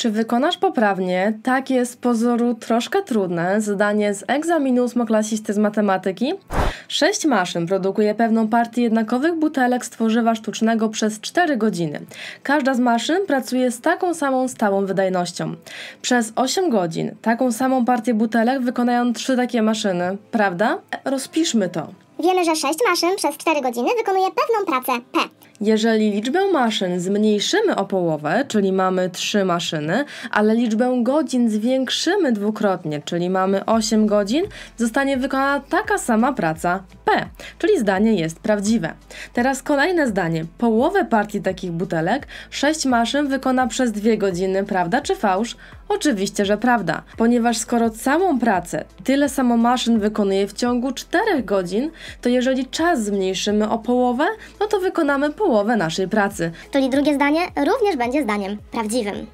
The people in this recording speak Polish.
Czy wykonasz poprawnie, tak jest z pozoru troszkę trudne, zadanie z egzaminu ósmoklasisty z matematyki? Sześć maszyn produkuje pewną partię jednakowych butelek z tworzywa sztucznego przez 4 godziny. Każda z maszyn pracuje z taką samą stałą wydajnością. Przez 8 godzin taką samą partię butelek wykonają trzy takie maszyny, prawda? Rozpiszmy to. Wiemy, że 6 maszyn przez 4 godziny wykonuje pewną pracę P. Jeżeli liczbę maszyn zmniejszymy o połowę, czyli mamy 3 maszyny, ale liczbę godzin zwiększymy dwukrotnie, czyli mamy 8 godzin, zostanie wykonana taka sama praca P, czyli zdanie jest prawdziwe. Teraz kolejne zdanie. Połowę partii takich butelek 6 maszyn wykona przez 2 godziny, prawda czy fałsz? Oczywiście, że prawda, ponieważ skoro całą pracę tyle samo maszyn wykonuje w ciągu 4 godzin, to jeżeli czas zmniejszymy o połowę, no to wykonamy połowę połowę naszej pracy. Czyli drugie zdanie również będzie zdaniem prawdziwym.